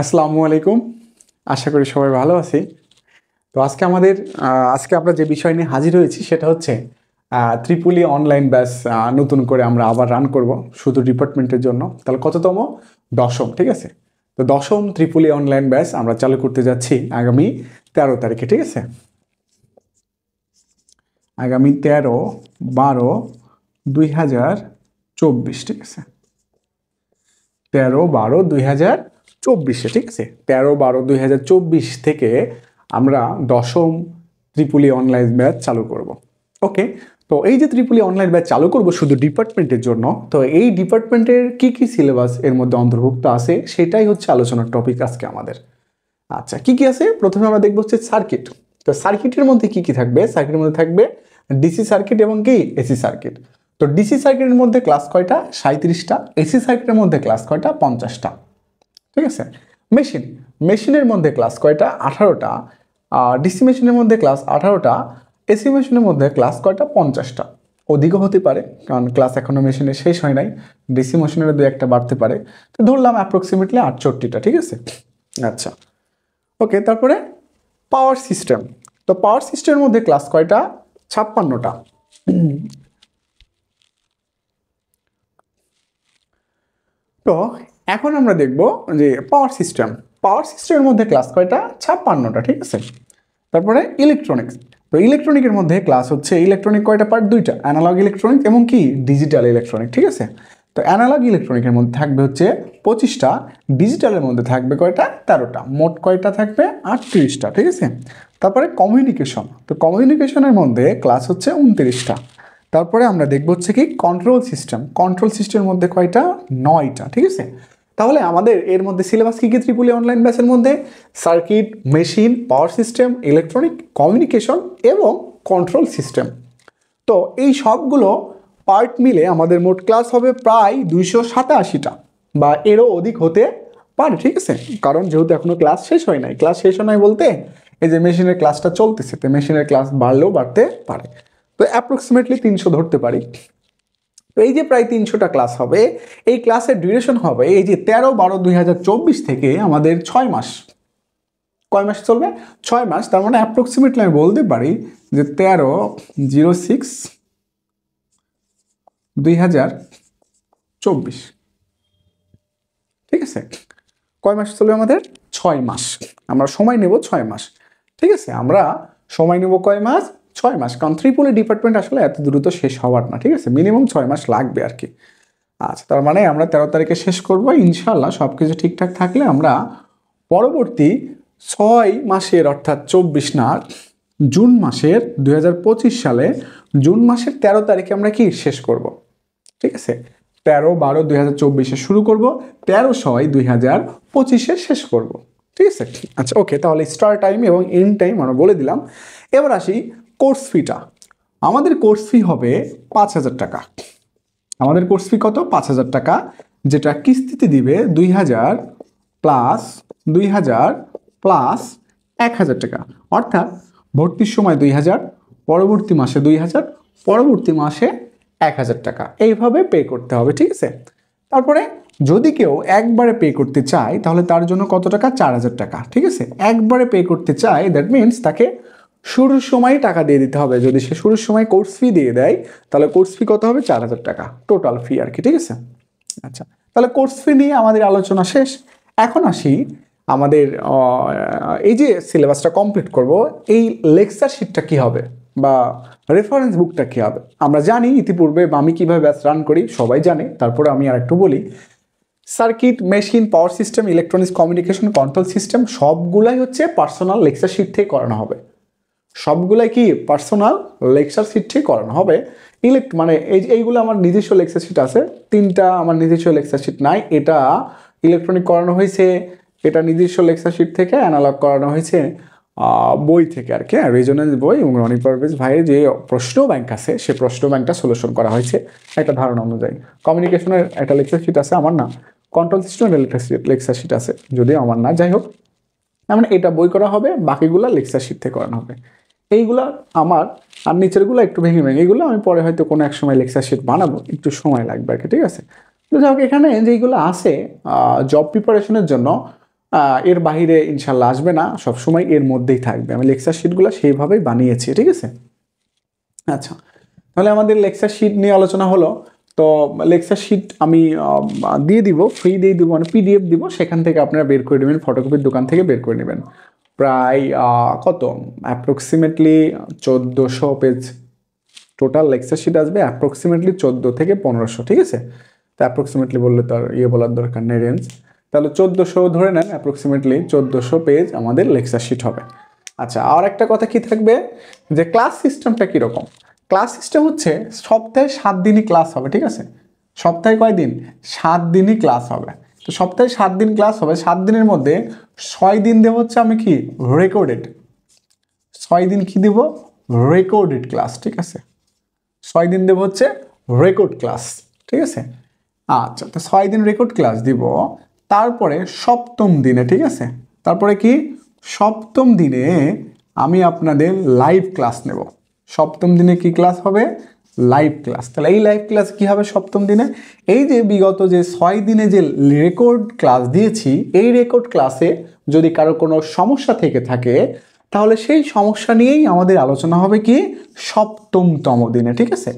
আসসালামু আলাইকুম আশা করি সবাই ভালো আছি তো আজকে আমাদের আজকে আমরা যে বিষয় নিয়ে হাজির হয়েছি সেটা হচ্ছে ত্রিপুলি অনলাইন ব্যাস নতুন করে আমরা আবার রান করব শুধু ডিপার্টমেন্টের জন্য তাহলে কততম দশম ঠিক আছে তো দশম ত্রিপুলি অনলাইন ব্যাস আমরা চালু করতে যাচ্ছি আগামী তেরো তারিখে ঠিক আছে আগামী তেরো বারো দুই হাজার চব্বিশ ঠিক আছে তেরো বারো দুই হাজার চব্বিশে ঠিক আছে তেরো বারো দুই থেকে আমরা দশম ত্রিপুলি অনলাইন ব্যাচ চালু করব। ওকে তো এই যে ত্রিপুলি অনলাইন ব্যাচ চালু করব শুধু ডিপার্টমেন্টের জন্য তো এই ডিপার্টমেন্টের কি কি সিলেবাস এর মধ্যে অন্তর্ভুক্ত আছে সেটাই হচ্ছে আলোচনার টপিক আজকে আমাদের আচ্ছা কি কি আছে প্রথমে আমরা দেখবো হচ্ছে সার্কিট তো সার্কিটের মধ্যে কি কি থাকবে সার্কিটের মধ্যে থাকবে ডিসি সার্কিট এবং কি এসি সার্কিট তো ডিসি সার্কিটের মধ্যে ক্লাস কয়টা সাঁত্রিশটা এসি সার্কিটের মধ্যে ক্লাস কয়টা পঞ্চাশটা ঠিক আছে মেশিন মেশিনের মধ্যে ক্লাস কয়টা আঠারোটা ডিসি মেশিনের মধ্যে ক্লাস আঠারোটা এসি মেশিনের মধ্যে ক্লাস কয়টা পঞ্চাশটা অধিকও হতে পারে কারণ ক্লাস এখনও মেশিনে শেষ হয় নাই ডিসি মেশিনের দু একটা বাড়তে পারে তো ধরলাম অ্যাপ্রক্সিমেটলি আটষট্টিটা ঠিক আছে আচ্ছা ওকে তারপরে পাওয়ার সিস্টেম তো পাওয়ার সিস্টেমের মধ্যে ক্লাস কয়টা ছাপ্পান্নটা তো এখন আমরা দেখব যে পাওয়ার সিস্টেম পাওয়ার সিস্টেমের মধ্যে ক্লাস কয়টা ছাপ্পান্নটা ঠিক আছে তারপরে ইলেকট্রনিক্স তো ইলেকট্রনিকের মধ্যে ক্লাস হচ্ছে ইলেকট্রনিক কয়টা পার্ট দুইটা অ্যানালগ ইলেকট্রনিক্স এবং কি ডিজিটাল ইলেকট্রনিক ঠিক আছে তো অ্যানালগ ইলেকট্রনিকের মধ্যে থাকবে হচ্ছে পঁচিশটা ডিজিটালের মধ্যে থাকবে কয়টা তেরোটা মোট কয়টা থাকবে আটত্রিশটা ঠিক আছে তারপরে কমিউনিকেশন তো কমিউনিকেশনের মধ্যে ক্লাস হচ্ছে উনত্রিশটা তারপরে আমরা দেখব হচ্ছে কি কন্ট্রোল সিস্টেম কন্ট্রোল সিস্টেমের মধ্যে কয়টা নয়টা ঠিক আছে তাহলে আমাদের এর মধ্যে সিলেবাস কী কী ত্রিপুলি অনলাইন ব্যাচের মধ্যে circuit machine power system electronic communication এবং কন্ট্রোল সিস্টেম তো এই সবগুলো পার্ট মিলে আমাদের মোট ক্লাস হবে প্রায় দুইশো সাতাশিটা বা এরও অধিক হতে পারে ঠিক আছে কারণ যেহেতু এখনও ক্লাস শেষ হয় নাই ক্লাস শেষ হয় নাই বলতে এই যে মেশিনের ক্লাসটা চলতেছে তো মেশিনের ক্লাস বাড়লেও বাড়তে পারে তো অ্যাপ্রক্সিমেটলি তিনশো ধরতে পারি তো এই যে প্রায় তিনশোটা ক্লাস হবে এই ক্লাসের ডিউরেশন হবে এই যে তেরো বারো দুই থেকে আমাদের ছয় মাস কয় মাস চলবে ছয় মাস তার মানে অ্যাপ্রক্সিমেটলি আমি বলতে পারি যে তেরো জিরো সিক্স দুই হাজার চব্বিশ ঠিক আছে কয় মাস চলবে আমাদের ছয় মাস আমরা সময় নেব ছয় মাস ঠিক আছে আমরা সময় নেব কয় মাস ছয় মাস কারণ ত্রিপলি ডিপার্টমেন্ট আসলে এত দ্রুত শেষ হওয়ার না ঠিক আছে মিনিমাম ছয় মাস লাগবে আর কি আচ্ছা তার মানে আমরা তেরো তারিখে শেষ করব ইনশাল্লাহ সব কিছু ঠিকঠাক থাকলে আমরা পরবর্তী ছয় মাসের অর্থাৎ চব্বিশ না জুন মাসের দুই সালে জুন মাসের ১৩ তারিখে আমরা কি শেষ করব। ঠিক আছে তেরো বারো দুই হাজার চব্বিশে শুরু করব তেরো ছয় দুই হাজার পঁচিশে শেষ করব ঠিক আছে আচ্ছা ওকে তাহলে স্টার টাইম এবং এন্ড টাইম আমরা বলে দিলাম এবার আসি কোর্স ফিটা আমাদের কোর্স ফি হবে পাঁচ হাজার টাকা আমাদের কোর্স ফি কত পাঁচ হাজার টাকা যেটা কিস্তিতে দিবে দুই হাজার প্লাস দুই হাজার প্লাস এক হাজার টাকা অর্থাৎ ভর্তির সময় দুই হাজার পরবর্তী মাসে দুই হাজার পরবর্তী মাসে এক হাজার টাকা এইভাবে পে করতে হবে ঠিক আছে তারপরে যদি কেউ একবারে পে করতে চায় তাহলে তার জন্য কত টাকা চার হাজার টাকা ঠিক আছে একবারে পে করতে চায় দ্যাট মিনস তাকে শুরুর সময় টাকা দিয়ে দিতে হবে যদি সে শুরুর সময় কোর্স ফি দিয়ে দেয় তাহলে কোর্স ফি কত হবে চার হাজার টাকা টোটাল ফি আর কি ঠিক আছে আচ্ছা তাহলে কোর্স ফি নিয়ে আমাদের আলোচনা শেষ এখন আসি আমাদের এই যে সিলেবাসটা কমপ্লিট করব এই লেকচার শিটটা কী হবে বা রেফারেন্স বুকটা কী হবে আমরা জানি ইতিপূর্বে বা আমি কীভাবে ব্যাস রান করি সবাই জানে তারপরে আমি আর একটু বলি circuit machine power system electronics communication control system সবগুলাই হচ্ছে পার্সোনাল লেকচার শিট থেকে করানো হবে সবগুলাই কি পার্সোনাল লেকচার শিটটি করানো হবে ইলেক্ট মানে এই এইগুলো আমার নিজস্ব লেকচার সিট আছে তিনটা আমার নিজস্ব লেকচার শিট নাই এটা ইলেকট্রনিক করানো হয়েছে এটা নিজস্ব লেকচার সিট থেকে অ্যানালগ করানো হয়েছে বই থেকে আর কি রিজনাল হ্যাঁ, বই এবং রনি পারভেজ ভাইয়ের যে প্রশ্ন ব্যাংক আছে সে প্রশ্ন ব্যাংকটা সলিউশন করা হয়েছে একটা ধারণা অনুযায়ী কমিউনিকেশনের একটা লেকচার সিট আছে আমার না কন্ট্রোল সিস্টেমের লেকচার সিট আছে যদিও আমার না যাই হোক মানে এটা বই করা হবে বাকিগুলো লেকচার শিট থেকে করানো হবে এইগুলো আমার আর নিচেরগুলো একটু ভেঙে ভেঙে এগুলো আমি পরে হয়তো কোনো এক সময় লেকচার শিট বানাবো একটু সময় লাগবে আর কি ঠিক আছে তো যাই হোক এখানে যেইগুলো আছে জব প্রিপারেশনের জন্য এর বাহিরে ইনশাল্লাহ আসবে না সবসময় এর মধ্যেই থাকবে আমি লেকচার শিটগুলো সেইভাবেই বানিয়েছি ঠিক আছে আচ্ছা তাহলে আমাদের লেকচার শিট নিয়ে আলোচনা হলো তো লেকচার শিট আমি দিয়ে দিব ফ্রি দিয়ে দিব মানে পিডিএফ দিব সেখান থেকে আপনারা বের করে নেবেন ফটোকপির দোকান থেকে বের করে নেবেন প্রায় কত অ্যাপ্রক্সিমেটলি চোদ্দোশো পেজ টোটাল লেকচার শিট আসবে অ্যাপ্রক্সিমেটলি চোদ্দো থেকে পনেরোশো ঠিক আছে তো অ্যাপ্রক্সিমেটলি বললে তার ইয়ে বলার দরকার নেই রেঞ্জ তাহলে চোদ্দোশো ধরে নেন অ্যাপ্রক্সিমেটলি চোদ্দোশো পেজ আমাদের লেকচার শিট হবে আচ্ছা আর একটা কথা কি থাকবে যে ক্লাস সিস্টেমটা কীরকম ক্লাস সিস্টেম হচ্ছে সপ্তাহে সাত দিনই ক্লাস হবে ঠিক আছে সপ্তাহে কয় দিন সাত দিনই ক্লাস হবে তো সপ্তাহে সাত দিন ক্লাস হবে সাত দিনের মধ্যে ছয় দিন দেবো হচ্ছে আমি কি রেকর্ডেড ছয় দিন কি দেব রেকর্ডেড ক্লাস ঠিক আছে ছয় দিন দেবো হচ্ছে রেকর্ড ক্লাস ঠিক আছে আচ্ছা তো ছয় দিন রেকর্ড ক্লাস দিব তারপরে সপ্তম দিনে ঠিক আছে তারপরে কি সপ্তম দিনে আমি আপনাদের লাইভ ক্লাস নেব সপ্তম দিনে কি ক্লাস হবে লাইভ ক্লাস তাহলে এই লাইভ ক্লাস কী হবে সপ্তম দিনে এই যে বিগত যে ছয় দিনে যে রেকর্ড ক্লাস দিয়েছি এই রেকর্ড ক্লাসে যদি কারো কোনো সমস্যা থেকে থাকে তাহলে সেই সমস্যা নিয়েই আমাদের আলোচনা হবে কি সপ্তমতম দিনে ঠিক আছে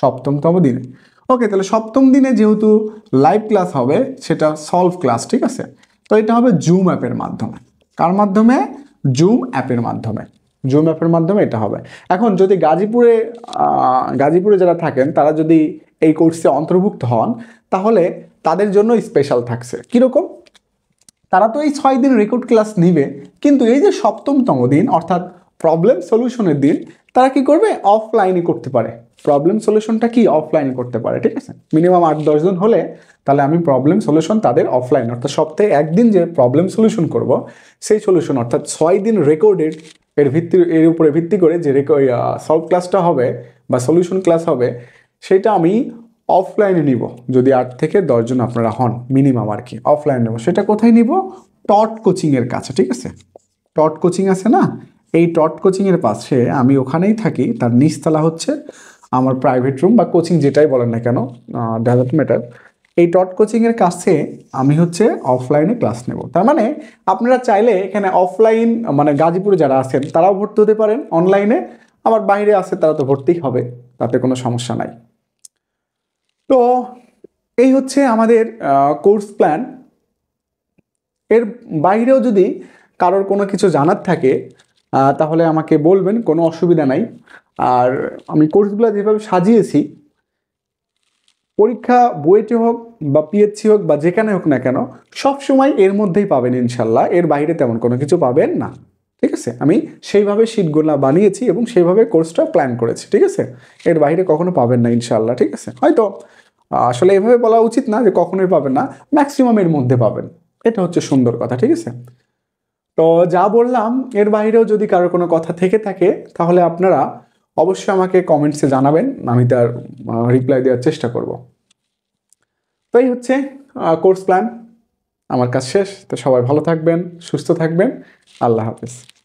সপ্তমতম দিনে ওকে তাহলে সপ্তম দিনে যেহেতু লাইভ ক্লাস হবে সেটা সলভ ক্লাস ঠিক আছে তো এটা হবে জুম অ্যাপের মাধ্যমে কার মাধ্যমে জুম অ্যাপের মাধ্যমে জুম অ্যাপের মাধ্যমে এটা হবে এখন যদি গাজীপুরে গাজীপুরে যারা থাকেন তারা যদি এই কোর্সে অন্তর্ভুক্ত হন তাহলে তাদের জন্য স্পেশাল থাকছে কীরকম তারা তো এই ছয় দিন রেকর্ড ক্লাস নিবে কিন্তু এই যে সপ্তমতম দিন অর্থাৎ প্রবলেম সলিউশনের দিন তারা কি করবে অফলাইনে করতে পারে প্রবলেম সলিউশনটা কি অফলাইনে করতে পারে ঠিক আছে মিনিমাম আট দশজন হলে তাহলে আমি প্রবলেম সলিউশন তাদের অফলাইন অর্থাৎ সপ্তাহে একদিন যে প্রবলেম সলিউশন করব সেই সলিউশন অর্থাৎ ছয় দিন রেকর্ডেড এর ভিত্তি এর উপরে ভিত্তি করে যে সলভ ক্লাসটা হবে বা সলিউশন ক্লাস হবে সেটা আমি অফলাইনে নিব যদি আট থেকে দশজন আপনারা হন মিনিমাম আর কি অফলাইনে নেব সেটা কোথায় নিব টট কোচিংয়ের কাছে ঠিক আছে টট কোচিং আছে না এই টট কোচিংয়ের পাশে আমি ওখানেই থাকি তার নিচতলা হচ্ছে আমার প্রাইভেট রুম বা কোচিং যেটাই বলেন না কেন ডাজন্ট ম্যাটার এই টট কোচিংয়ের কাছে আমি হচ্ছে অফলাইনে ক্লাস নেব তার মানে আপনারা চাইলে এখানে অফলাইন মানে গাজীপুরে যারা আছেন তারাও ভর্তি হতে পারেন অনলাইনে আবার বাইরে আছে তারা তো ভর্তিই হবে তাতে কোনো সমস্যা নাই তো এই হচ্ছে আমাদের কোর্স প্ল্যান এর বাইরেও যদি কারোর কোনো কিছু জানার থাকে তাহলে আমাকে বলবেন কোনো অসুবিধা নাই আর আমি কোর্সগুলো যেভাবে সাজিয়েছি পরীক্ষা বইটি হোক বা পিএইচসি হোক বা যেখানে হোক না কেন সবসময় এর মধ্যেই পাবেন ইনশাল্লাহ এর বাইরে তেমন কোনো কিছু পাবেন না ঠিক আছে আমি সেইভাবে শিটগুলা বানিয়েছি এবং সেইভাবে কোর্সটা প্ল্যান করেছি ঠিক আছে এর বাইরে কখনো পাবেন না ইনশাল্লাহ ঠিক আছে হয়তো আসলে এভাবে বলা উচিত না যে কখনোই পাবেন না ম্যাক্সিমামের মধ্যে পাবেন এটা হচ্ছে সুন্দর কথা ঠিক আছে তো যা বললাম এর বাইরেও যদি কারো কোনো কথা থেকে থাকে তাহলে আপনারা অবশ্যই আমাকে কমেন্টসে জানাবেন আমি তার রিপ্লাই দেওয়ার চেষ্টা করব তো এই হচ্ছে কোর্স প্ল্যান আমার কাজ শেষ তো সবাই ভালো থাকবেন সুস্থ থাকবেন আল্লাহ হাফেজ